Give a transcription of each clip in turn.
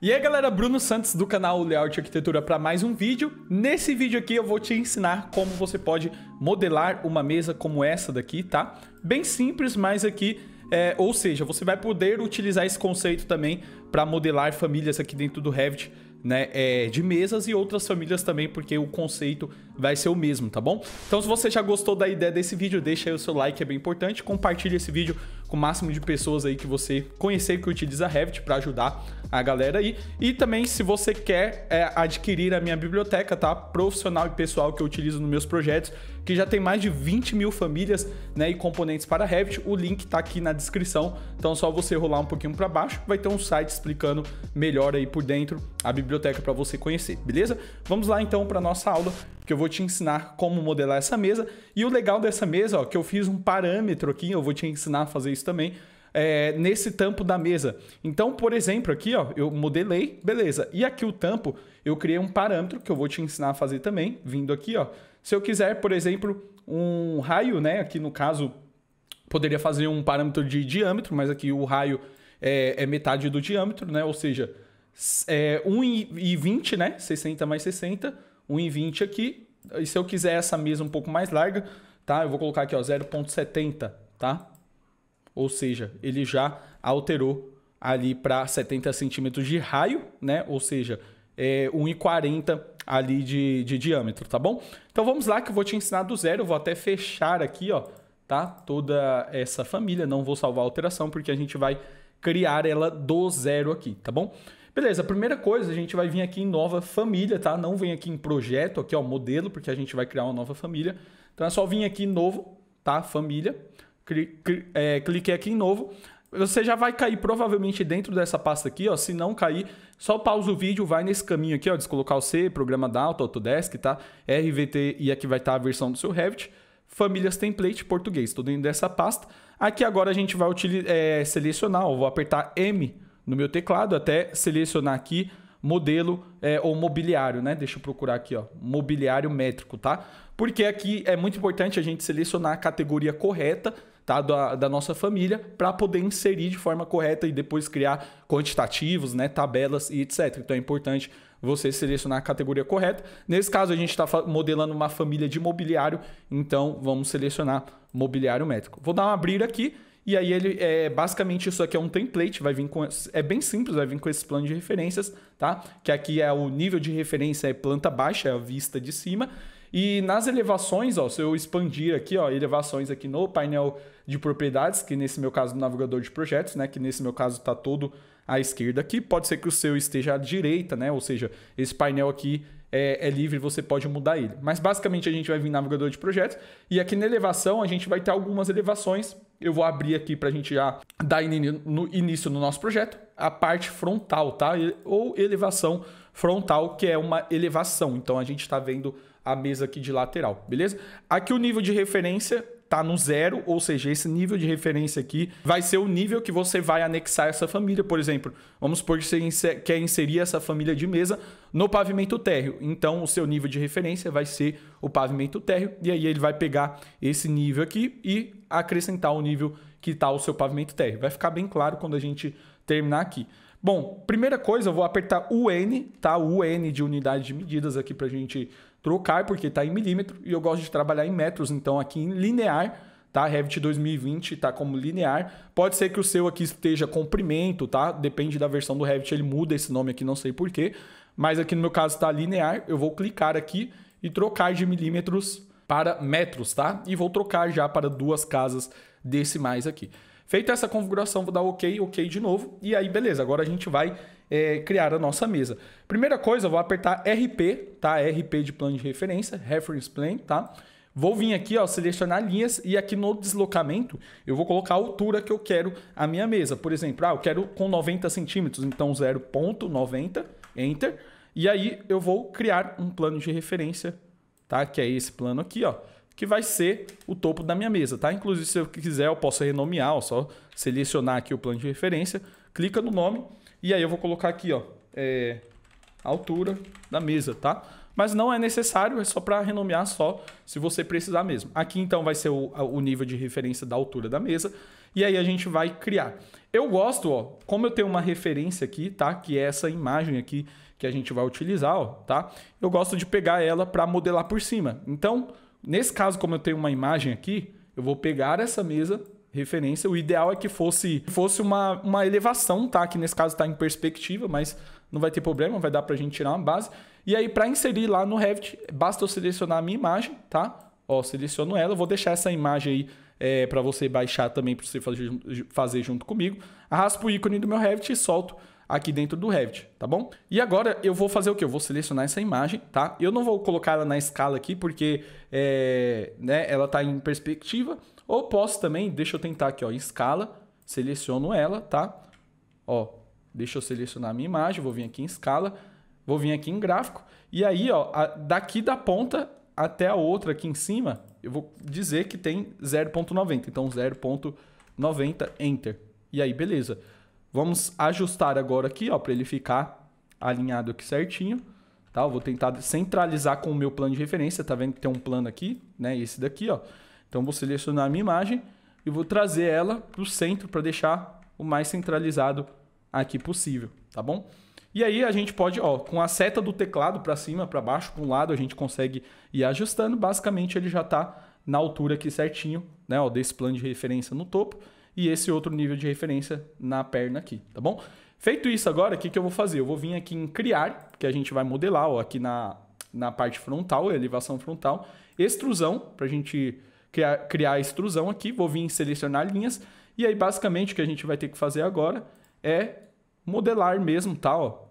E aí galera, Bruno Santos do canal Layout Arquitetura para mais um vídeo. Nesse vídeo aqui eu vou te ensinar como você pode modelar uma mesa como essa daqui, tá? Bem simples, mas aqui, é, ou seja, você vai poder utilizar esse conceito também para modelar famílias aqui dentro do Revit, né, é, de mesas e outras famílias também, porque o conceito vai ser o mesmo, tá bom? Então se você já gostou da ideia desse vídeo, deixa aí o seu like, é bem importante. Compartilhe esse vídeo com o máximo de pessoas aí que você conhecer que utiliza Revit para ajudar a galera aí. E também se você quer é, adquirir a minha biblioteca, tá? Profissional e pessoal que eu utilizo nos meus projetos, que já tem mais de 20 mil famílias né, e componentes para Revit, o link tá aqui na descrição. Então é só você rolar um pouquinho para baixo, vai ter um site explicando melhor aí por dentro a biblioteca para você conhecer, beleza? Vamos lá então para nossa aula, que eu vou vou te ensinar como modelar essa mesa. E o legal dessa mesa, ó, que eu fiz um parâmetro aqui, eu vou te ensinar a fazer isso também, é, nesse tampo da mesa. Então, por exemplo, aqui ó, eu modelei, beleza. E aqui o tampo, eu criei um parâmetro que eu vou te ensinar a fazer também, vindo aqui. ó. Se eu quiser, por exemplo, um raio, né? Aqui no caso, poderia fazer um parâmetro de diâmetro, mas aqui o raio é, é metade do diâmetro, né? Ou seja, é 1,20, né? 60 mais 60, 1,20 aqui e se eu quiser essa mesa um pouco mais larga, tá? Eu vou colocar aqui, ó, 0.70, tá? Ou seja, ele já alterou ali para 70 centímetros de raio, né? Ou seja, é 1,40 ali de, de diâmetro, tá bom? Então vamos lá que eu vou te ensinar do zero. Eu vou até fechar aqui, ó, tá? Toda essa família. Não vou salvar a alteração porque a gente vai criar ela do zero aqui, tá bom? Beleza, a primeira coisa, a gente vai vir aqui em nova família, tá? Não vem aqui em projeto, aqui ó, modelo, porque a gente vai criar uma nova família. Então é só vir aqui em novo, tá? Família. Cri, cri, é, cliquei aqui em novo. Você já vai cair provavelmente dentro dessa pasta aqui, ó. Se não cair, só pausa o vídeo, vai nesse caminho aqui, ó. Descolocar o C, programa da Auto, Autodesk, tá? RVT e aqui vai estar tá a versão do seu Revit. Famílias Template Português, tudo dentro dessa pasta. Aqui agora a gente vai é, selecionar, ó, vou apertar M no meu teclado, até selecionar aqui modelo é, ou mobiliário, né? Deixa eu procurar aqui, ó, mobiliário métrico, tá? Porque aqui é muito importante a gente selecionar a categoria correta tá? da, da nossa família para poder inserir de forma correta e depois criar quantitativos, né? tabelas e etc. Então é importante você selecionar a categoria correta. Nesse caso, a gente está modelando uma família de mobiliário, então vamos selecionar mobiliário métrico. Vou dar um abrir aqui e aí ele é basicamente isso aqui é um template, vai vir com é bem simples, vai vir com esse plano de referências, tá? Que aqui é o nível de referência é planta baixa, é a vista de cima. E nas elevações, ó, se eu expandir aqui, ó, elevações aqui no painel de propriedades, que nesse meu caso do navegador de projetos, né, que nesse meu caso está todo à esquerda aqui, pode ser que o seu esteja à direita, né? Ou seja, esse painel aqui é, é, livre, você pode mudar ele. Mas basicamente a gente vai vir navegador de projetos e aqui na elevação a gente vai ter algumas elevações eu vou abrir aqui para a gente já dar no início no nosso projeto a parte frontal, tá? Ou elevação frontal, que é uma elevação. Então a gente está vendo a mesa aqui de lateral, beleza? Aqui o nível de referência tá no zero, ou seja, esse nível de referência aqui vai ser o nível que você vai anexar essa família. Por exemplo, vamos supor que você quer inserir essa família de mesa no pavimento térreo. Então, o seu nível de referência vai ser o pavimento térreo, e aí ele vai pegar esse nível aqui e acrescentar o nível que está o seu pavimento térreo. Vai ficar bem claro quando a gente terminar aqui. Bom, primeira coisa, eu vou apertar UN, tá? UN de unidade de medidas aqui para a gente trocar, porque está em milímetro, e eu gosto de trabalhar em metros, então aqui em linear, tá? Revit 2020 tá como linear. Pode ser que o seu aqui esteja comprimento, tá? Depende da versão do Revit, ele muda esse nome aqui, não sei porquê. Mas aqui no meu caso está linear, eu vou clicar aqui e trocar de milímetros para metros, tá? E vou trocar já para duas casas decimais aqui. Feita essa configuração, vou dar OK, OK de novo. E aí, beleza, agora a gente vai é, criar a nossa mesa. Primeira coisa, eu vou apertar RP, tá? RP de plano de referência, Reference Plane, tá? Vou vir aqui, ó, selecionar linhas e aqui no deslocamento eu vou colocar a altura que eu quero a minha mesa. Por exemplo, ah, eu quero com 90 centímetros, então 0.90, Enter. E aí eu vou criar um plano de referência, tá? Que é esse plano aqui, ó que vai ser o topo da minha mesa, tá? Inclusive, se eu quiser, eu posso renomear, ó, só selecionar aqui o plano de referência, clica no nome e aí eu vou colocar aqui, ó, é, a altura da mesa, tá? Mas não é necessário, é só para renomear só se você precisar mesmo. Aqui então vai ser o, o nível de referência da altura da mesa. E aí a gente vai criar. Eu gosto, ó, como eu tenho uma referência aqui, tá? Que é essa imagem aqui que a gente vai utilizar, ó, tá? Eu gosto de pegar ela para modelar por cima. Então, nesse caso, como eu tenho uma imagem aqui, eu vou pegar essa mesa, referência. O ideal é que fosse, fosse uma, uma elevação, tá? Que nesse caso está em perspectiva, mas não vai ter problema, vai dar para a gente tirar uma base. E aí, para inserir lá no Revit, basta eu selecionar a minha imagem, tá? Ó, seleciono ela, eu vou deixar essa imagem aí é, para você baixar também, para você fazer, fazer junto comigo. Arrasto o ícone do meu Revit e solto aqui dentro do Revit, tá bom? E agora eu vou fazer o que? Eu vou selecionar essa imagem, tá? Eu não vou colocar ela na escala aqui, porque é, né, ela está em perspectiva, ou posso também, deixa eu tentar aqui, ó, escala, seleciono ela, tá? Ó, deixa eu selecionar a minha imagem, vou vir aqui em escala, vou vir aqui em gráfico, e aí, ó, a, daqui da ponta até a outra aqui em cima, eu vou dizer que tem 0.90, então 0.90 enter. E aí, beleza. Vamos ajustar agora aqui, ó, para ele ficar alinhado aqui certinho. Tá? Eu vou tentar centralizar com o meu plano de referência. Tá vendo que tem um plano aqui, né? Esse daqui, ó. Então vou selecionar a minha imagem e vou trazer ela para o centro para deixar o mais centralizado aqui possível, tá bom? E aí a gente pode, ó, com a seta do teclado para cima, para baixo, para um lado, a gente consegue ir ajustando. Basicamente ele já está na altura aqui certinho, né? Ó, desse plano de referência no topo e esse outro nível de referência na perna aqui, tá bom? Feito isso agora, o que, que eu vou fazer? Eu vou vir aqui em criar, que a gente vai modelar, ó, aqui na, na parte frontal, elevação frontal, extrusão, para a gente criar, criar a extrusão aqui, vou vir em selecionar linhas, e aí basicamente o que a gente vai ter que fazer agora é modelar mesmo, tá? Ó.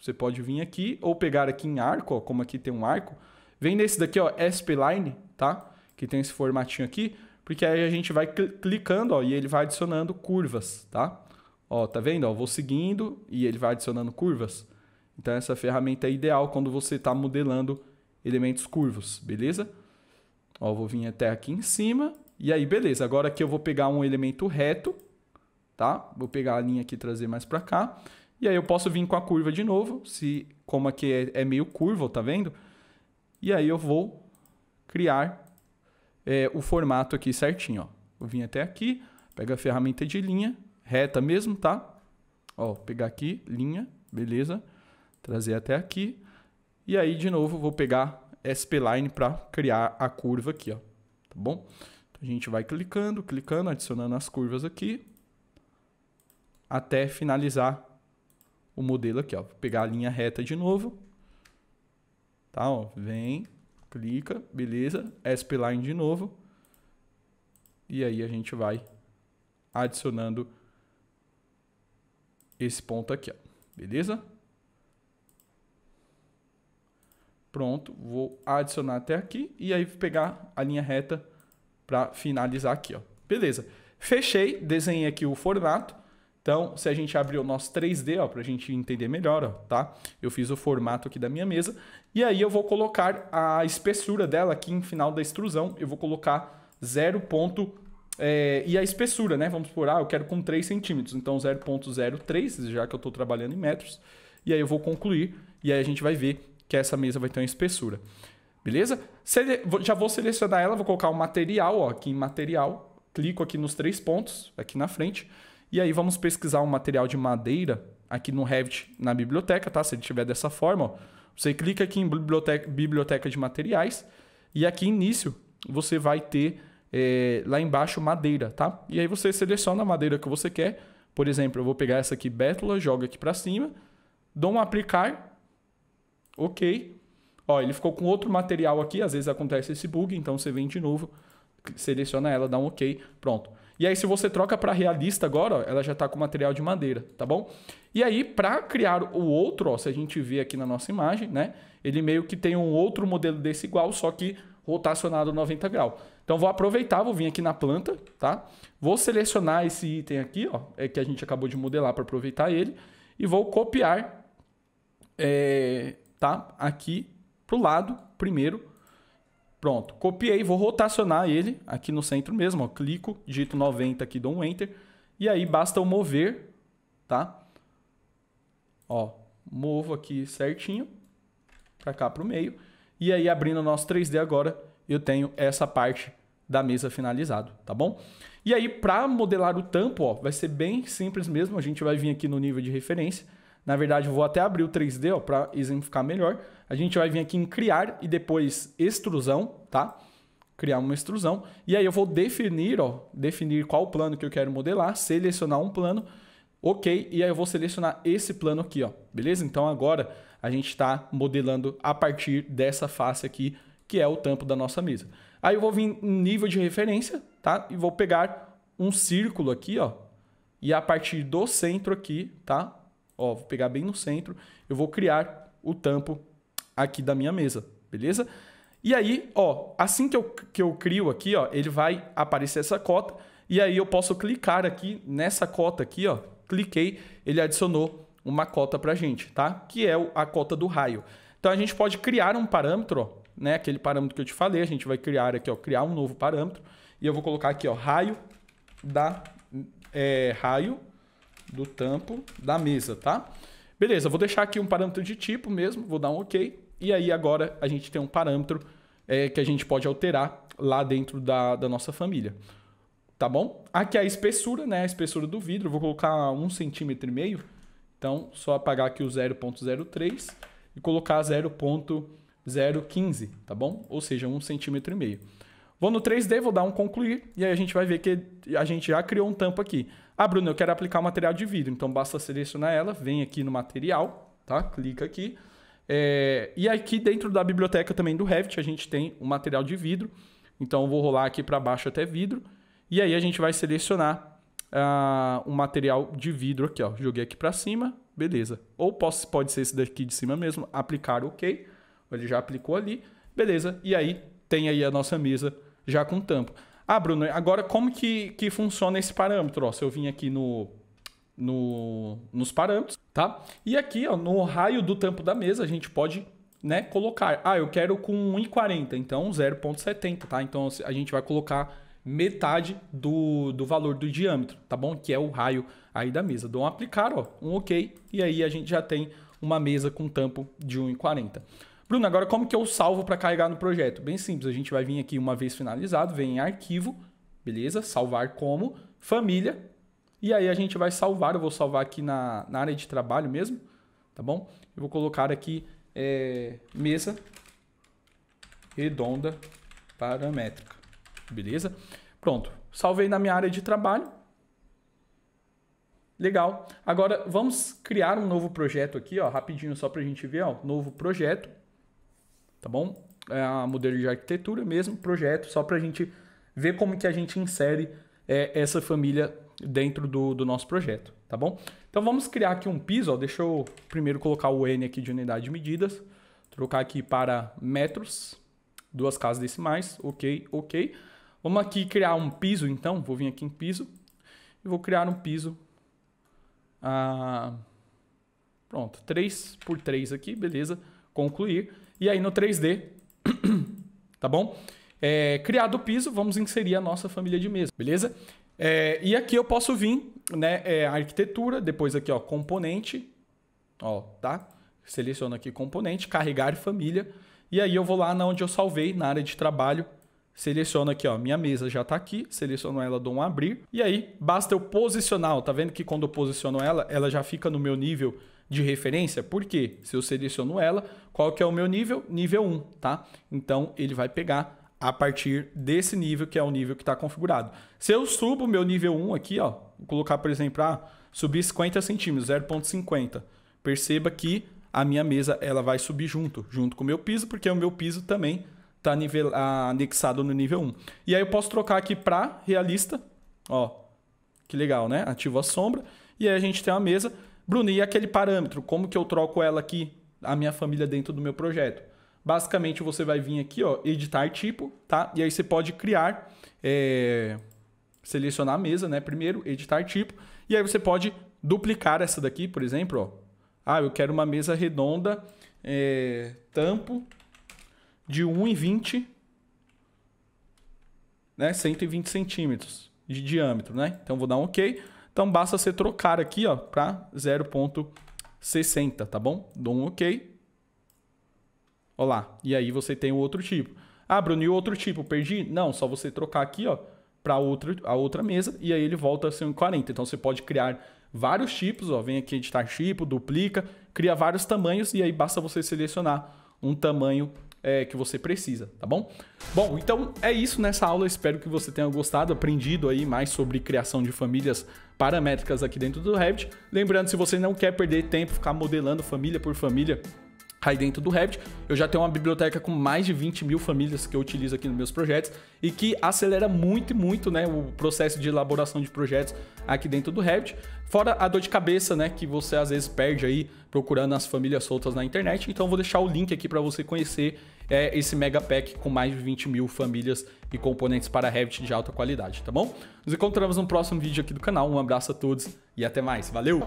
Você pode vir aqui ou pegar aqui em arco, ó, como aqui tem um arco, vem nesse daqui, ó, spline, tá? Que tem esse formatinho aqui, porque aí a gente vai clicando, ó, e ele vai adicionando curvas, tá? Ó, tá vendo? Ó, vou seguindo e ele vai adicionando curvas. Então essa ferramenta é ideal quando você está modelando elementos curvos, beleza? Ó, vou vir até aqui em cima. E aí, beleza. Agora aqui eu vou pegar um elemento reto, tá? Vou pegar a linha aqui e trazer mais para cá. E aí eu posso vir com a curva de novo, se como aqui é, é meio curva, tá vendo? E aí eu vou criar é, o formato aqui certinho, ó. Vou vir até aqui, pega a ferramenta de linha, reta mesmo, tá? Ó, pegar aqui, linha, beleza? Trazer até aqui. E aí, de novo, vou pegar spline para criar a curva aqui, ó, tá bom? Então, a gente vai clicando, clicando, adicionando as curvas aqui até finalizar o modelo aqui, ó. Vou pegar a linha reta de novo. Tá, ó, vem, clica, beleza, spline de novo. E aí a gente vai adicionando esse ponto aqui, ó. Beleza? Pronto, vou adicionar até aqui e aí pegar a linha reta para finalizar aqui, ó. Beleza. Fechei, desenhei aqui o formato. Então, se a gente abrir o nosso 3D, ó, para a gente entender melhor, ó, tá? Eu fiz o formato aqui da minha mesa. E aí eu vou colocar a espessura dela aqui em final da extrusão. Eu vou colocar 0. É, e a espessura, né? Vamos por, ah, eu quero com 3 centímetros. Então, 0.03, já que eu estou trabalhando em metros. E aí eu vou concluir. E aí a gente vai ver que essa mesa vai ter uma espessura. Beleza? Sele... Já vou selecionar ela, vou colocar o material, ó, aqui em material. Clico aqui nos três pontos, aqui na frente. E aí vamos pesquisar um material de madeira aqui no Revit na biblioteca, tá? Se ele tiver dessa forma, ó. Você clica aqui em biblioteca, biblioteca de materiais. E aqui início, você vai ter é, lá embaixo madeira, tá? E aí você seleciona a madeira que você quer. Por exemplo, eu vou pegar essa aqui, bétula, jogo aqui para cima. Dou um aplicar Ok. Ó, ele ficou com outro material aqui, às vezes acontece esse bug, então você vem de novo, seleciona ela, dá um ok, pronto. E aí se você troca para realista agora, ó, ela já está com material de madeira, tá bom? E aí para criar o outro, ó, se a gente vê aqui na nossa imagem, né? Ele meio que tem um outro modelo desse igual, só que rotacionado 90 graus. Então vou aproveitar, vou vir aqui na planta, tá? Vou selecionar esse item aqui, ó, é que a gente acabou de modelar para aproveitar ele, e vou copiar é, tá? Aqui pro lado, primeiro. Pronto, copiei, vou rotacionar ele aqui no centro mesmo, ó. Clico, digito 90 aqui, dou um Enter. E aí basta eu mover, tá? Ó, movo aqui certinho para cá pro meio. E aí abrindo o nosso 3D agora, eu tenho essa parte da mesa finalizado, tá bom? E aí para modelar o tampo, ó, vai ser bem simples mesmo, a gente vai vir aqui no nível de referência na verdade, vou até abrir o 3D para exemplificar melhor. A gente vai vir aqui em criar e depois extrusão, tá? Criar uma extrusão. E aí eu vou definir, ó, definir qual plano que eu quero modelar, selecionar um plano, ok, e aí eu vou selecionar esse plano aqui, ó, beleza? Então agora a gente está modelando a partir dessa face aqui, que é o tampo da nossa mesa. Aí eu vou vir em nível de referência, tá? E vou pegar um círculo aqui, ó, e a partir do centro aqui, tá? Ó, vou pegar bem no centro, eu vou criar o tampo aqui da minha mesa, beleza? E aí, ó, assim que eu, que eu crio aqui, ó, ele vai aparecer essa cota e aí eu posso clicar aqui nessa cota aqui, ó, cliquei, ele adicionou uma cota pra gente, tá? Que é a cota do raio. Então a gente pode criar um parâmetro, ó, né, aquele parâmetro que eu te falei, a gente vai criar aqui, ó, criar um novo parâmetro e eu vou colocar aqui, ó, raio da é, raio do tampo da mesa, tá? Beleza, vou deixar aqui um parâmetro de tipo mesmo, vou dar um OK. E aí agora a gente tem um parâmetro é, que a gente pode alterar lá dentro da, da nossa família. Tá bom? Aqui é a espessura, né? A espessura do vidro, vou colocar um centímetro e meio. Então, só apagar aqui o 0.03 e colocar 0.015, tá bom? Ou seja, um centímetro e meio. Vou no 3D, vou dar um concluir e aí a gente vai ver que a gente já criou um tampo aqui. Ah, Bruno, eu quero aplicar o material de vidro. Então basta selecionar ela, vem aqui no material, tá? Clica aqui. É, e aqui dentro da biblioteca também do Revit a gente tem o material de vidro. Então vou rolar aqui para baixo até vidro. E aí a gente vai selecionar uh, ah, um material de vidro aqui, ó. Joguei aqui para cima, beleza. Ou posso, pode ser esse daqui de cima mesmo, aplicar OK. Ele já aplicou ali, beleza. E aí tem aí a nossa mesa já com tampo. Ah, Bruno, agora como que, que funciona esse parâmetro? Ó, se eu vim aqui no, no, nos parâmetros, tá? E aqui, ó, no raio do tampo da mesa, a gente pode né, colocar. Ah, eu quero com 1,40, então 0,70, tá? Então a gente vai colocar metade do, do valor do diâmetro, tá bom? Que é o raio aí da mesa. Dou um aplicar, ó, um OK, e aí a gente já tem uma mesa com tampo de 1,40. Bruno, agora como que eu salvo para carregar no projeto? Bem simples, a gente vai vir aqui uma vez finalizado, vem em arquivo, beleza? Salvar como, família, e aí a gente vai salvar, eu vou salvar aqui na, na área de trabalho mesmo, tá bom? Eu vou colocar aqui é, mesa redonda paramétrica, beleza? Pronto, salvei na minha área de trabalho. Legal. Agora vamos criar um novo projeto aqui, ó, rapidinho só para a gente ver, ó, novo projeto tá bom? É a modelo de arquitetura mesmo, projeto, só para a gente ver como que a gente insere é, essa família dentro do, do nosso projeto, tá bom? Então vamos criar aqui um piso, ó, deixa eu primeiro colocar o N aqui de unidade de medidas, trocar aqui para metros, duas casas decimais, ok, ok. Vamos aqui criar um piso então, vou vir aqui em piso e vou criar um piso, ah, pronto, 3 por 3 aqui, beleza, concluir. E aí no 3D, tá bom? É, criado o piso, vamos inserir a nossa família de mesa, beleza? É, e aqui eu posso vir, né? É, arquitetura, depois aqui, ó, componente, ó, tá? Seleciono aqui componente, carregar família. E aí eu vou lá na onde eu salvei, na área de trabalho, seleciono aqui, ó, minha mesa já está aqui, seleciono ela, dou um abrir, e aí basta eu posicionar, ó, tá vendo que quando eu posiciono ela, ela já fica no meu nível de referência. Por quê? Se eu seleciono ela, qual que é o meu nível? Nível 1, tá? Então ele vai pegar a partir desse nível que é o nível que está configurado. Se eu subo o meu nível 1 aqui, ó, vou colocar por exemplo, ah, subir 50 centímetros, 0.50. Perceba que a minha mesa ela vai subir junto, junto com o meu piso, porque o meu piso também está ah, anexado no nível 1. E aí eu posso trocar aqui para realista, ó, que legal, né? Ativo a sombra e aí a gente tem uma mesa Bruno, e aquele parâmetro? Como que eu troco ela aqui, a minha família, dentro do meu projeto? Basicamente, você vai vir aqui, ó, editar tipo, tá? E aí você pode criar, é... selecionar a mesa, né? Primeiro, editar tipo. E aí você pode duplicar essa daqui, por exemplo, ó. Ah, eu quero uma mesa redonda, é... tampo de 1,20, né? 120 centímetros de diâmetro, né? Então, vou dar um OK. Então basta você trocar aqui ó, para 0.60, tá bom? Dou um OK. Olha lá. E aí você tem o outro tipo. Ah, Bruno, e o outro tipo? Perdi? Não, só você trocar aqui ó, para outra a outra mesa e aí ele volta a ser um 40. Então você pode criar vários tipos, ó, vem aqui editar tá tipo, duplica, cria vários tamanhos e aí basta você selecionar um tamanho é, que você precisa, tá bom? Bom, então é isso nessa aula. Espero que você tenha gostado, aprendido aí mais sobre criação de famílias paramétricas aqui dentro do Revit. Lembrando, se você não quer perder tempo, ficar modelando família por família, aí dentro do Revit. Eu já tenho uma biblioteca com mais de 20 mil famílias que eu utilizo aqui nos meus projetos e que acelera muito, muito né, o processo de elaboração de projetos aqui dentro do Revit. Fora a dor de cabeça né, que você às vezes perde aí procurando as famílias soltas na internet. Então, vou deixar o link aqui para você conhecer é, esse mega pack com mais de 20 mil famílias e componentes para Revit de alta qualidade, tá bom? Nos encontramos no próximo vídeo aqui do canal. Um abraço a todos e até mais. Valeu!